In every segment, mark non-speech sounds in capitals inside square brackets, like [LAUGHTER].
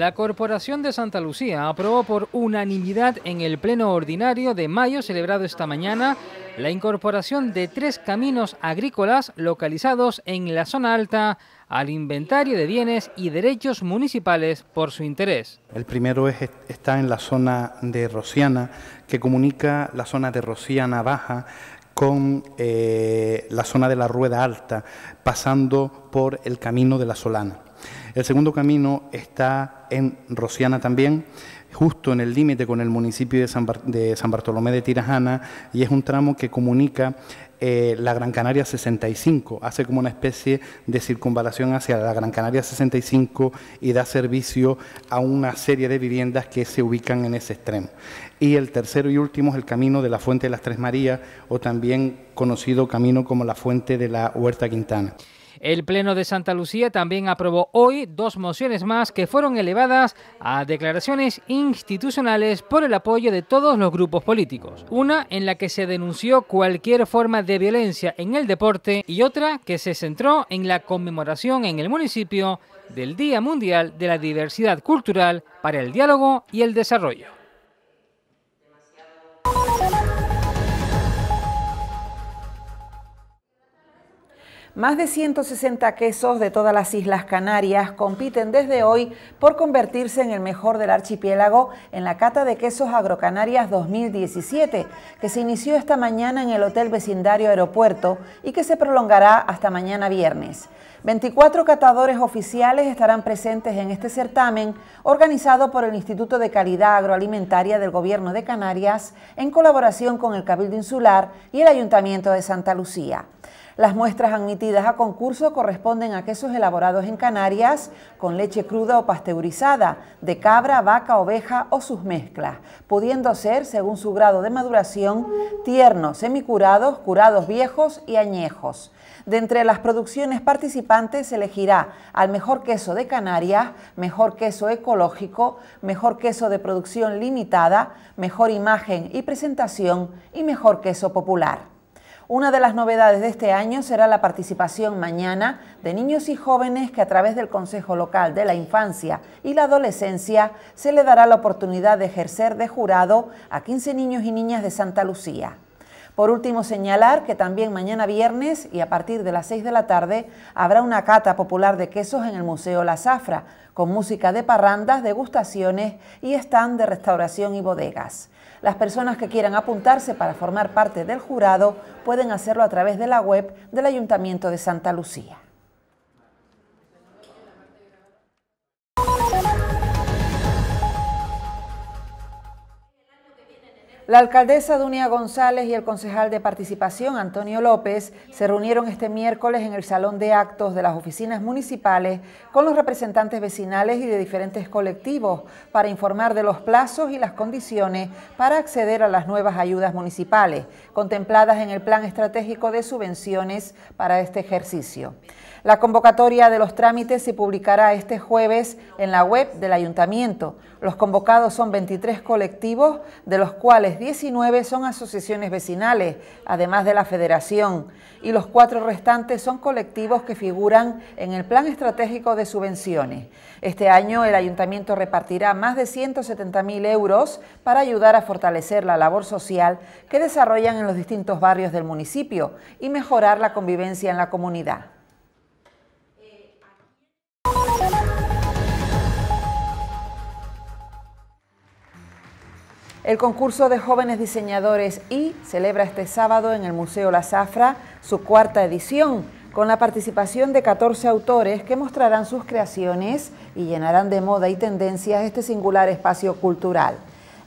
La Corporación de Santa Lucía aprobó por unanimidad en el Pleno Ordinario de mayo celebrado esta mañana la incorporación de tres caminos agrícolas localizados en la zona alta al inventario de bienes y derechos municipales por su interés. El primero está en la zona de Rociana, que comunica la zona de Rociana Baja con eh, la zona de la Rueda Alta, pasando por el camino de la Solana. El segundo camino está en Rociana también, justo en el límite con el municipio de San, Bartolomé de Tirajana, y es un tramo que comunica eh, la Gran Canaria 65, hace como una especie de circunvalación hacia la Gran Canaria 65 y da servicio a una serie de viviendas que se ubican en ese extremo. Y el tercero y último es el camino de la Fuente de las Tres Marías, o también conocido camino como la Fuente de la Huerta Quintana. El Pleno de Santa Lucía también aprobó hoy dos mociones más que fueron elevadas a declaraciones institucionales por el apoyo de todos los grupos políticos. Una en la que se denunció cualquier forma de violencia en el deporte y otra que se centró en la conmemoración en el municipio del Día Mundial de la Diversidad Cultural para el Diálogo y el Desarrollo. Más de 160 quesos de todas las Islas Canarias compiten desde hoy por convertirse en el mejor del archipiélago en la Cata de Quesos Agrocanarias 2017, que se inició esta mañana en el Hotel Vecindario Aeropuerto y que se prolongará hasta mañana viernes. 24 catadores oficiales estarán presentes en este certamen organizado por el Instituto de Calidad Agroalimentaria del Gobierno de Canarias en colaboración con el Cabildo Insular y el Ayuntamiento de Santa Lucía. Las muestras admitidas a concurso corresponden a quesos elaborados en Canarias con leche cruda o pasteurizada, de cabra, vaca, oveja o sus mezclas, pudiendo ser, según su grado de maduración, tiernos, semicurados, curados viejos y añejos. De entre las producciones participantes se elegirá al mejor queso de Canarias, mejor queso ecológico, mejor queso de producción limitada, mejor imagen y presentación y mejor queso popular. Una de las novedades de este año será la participación mañana de niños y jóvenes que a través del Consejo Local de la Infancia y la Adolescencia se le dará la oportunidad de ejercer de jurado a 15 niños y niñas de Santa Lucía. Por último, señalar que también mañana viernes y a partir de las 6 de la tarde habrá una cata popular de quesos en el Museo La Zafra, con música de parrandas, degustaciones y stand de restauración y bodegas. Las personas que quieran apuntarse para formar parte del jurado pueden hacerlo a través de la web del Ayuntamiento de Santa Lucía. La alcaldesa Dunia González y el concejal de participación Antonio López se reunieron este miércoles en el Salón de Actos de las oficinas municipales con los representantes vecinales y de diferentes colectivos para informar de los plazos y las condiciones para acceder a las nuevas ayudas municipales contempladas en el Plan Estratégico de Subvenciones para este ejercicio. La convocatoria de los trámites se publicará este jueves en la web del Ayuntamiento. Los convocados son 23 colectivos, de los cuales 19 son asociaciones vecinales, además de la federación, y los cuatro restantes son colectivos que figuran en el Plan Estratégico de Subvenciones. Este año el ayuntamiento repartirá más de 170.000 euros para ayudar a fortalecer la labor social que desarrollan en los distintos barrios del municipio y mejorar la convivencia en la comunidad. El concurso de jóvenes diseñadores Y celebra este sábado en el Museo La Zafra su cuarta edición, con la participación de 14 autores que mostrarán sus creaciones y llenarán de moda y tendencias este singular espacio cultural.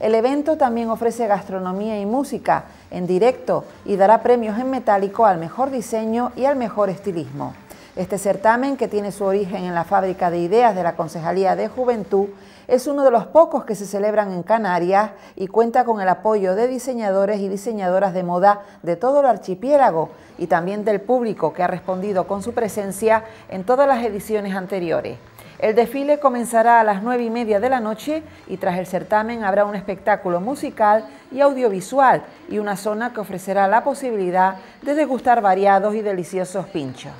El evento también ofrece gastronomía y música en directo y dará premios en metálico al mejor diseño y al mejor estilismo. Este certamen, que tiene su origen en la fábrica de ideas de la Concejalía de Juventud, es uno de los pocos que se celebran en Canarias y cuenta con el apoyo de diseñadores y diseñadoras de moda de todo el archipiélago y también del público que ha respondido con su presencia en todas las ediciones anteriores. El desfile comenzará a las 9 y media de la noche y tras el certamen habrá un espectáculo musical y audiovisual y una zona que ofrecerá la posibilidad de degustar variados y deliciosos pinchos.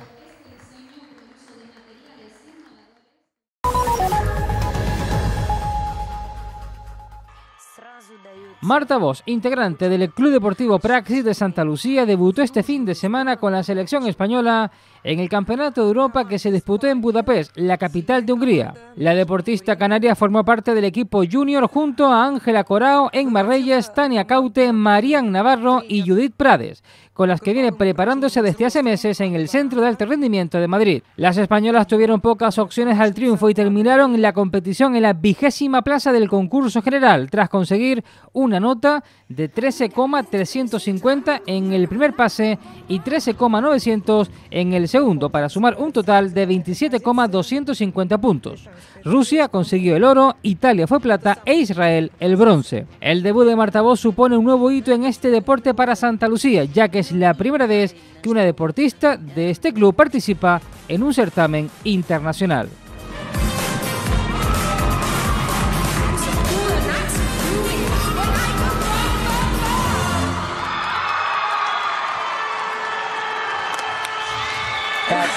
Marta Vos, integrante del Club Deportivo Praxis de Santa Lucía, debutó este fin de semana con la selección española en el Campeonato de Europa que se disputó en Budapest, la capital de Hungría. La deportista canaria formó parte del equipo junior junto a Ángela Corao, Enma Reyes, Tania Caute, Marían Navarro y Judith Prades, con las que viene preparándose desde hace meses en el Centro de Alto Rendimiento de Madrid. Las españolas tuvieron pocas opciones al triunfo y terminaron la competición en la vigésima plaza del concurso general, tras conseguir una nota de 13,350 en el primer pase y 13,900 en el segundo para sumar un total de 27,250 puntos. Rusia consiguió el oro, Italia fue plata e Israel el bronce. El debut de Marta supone un nuevo hito en este deporte para Santa Lucía, ya que es la primera vez que una deportista de este club participa en un certamen internacional.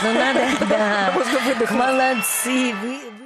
Но ну, надо, [LAUGHS] да. Можно выдохнуть. Молодцы, вы...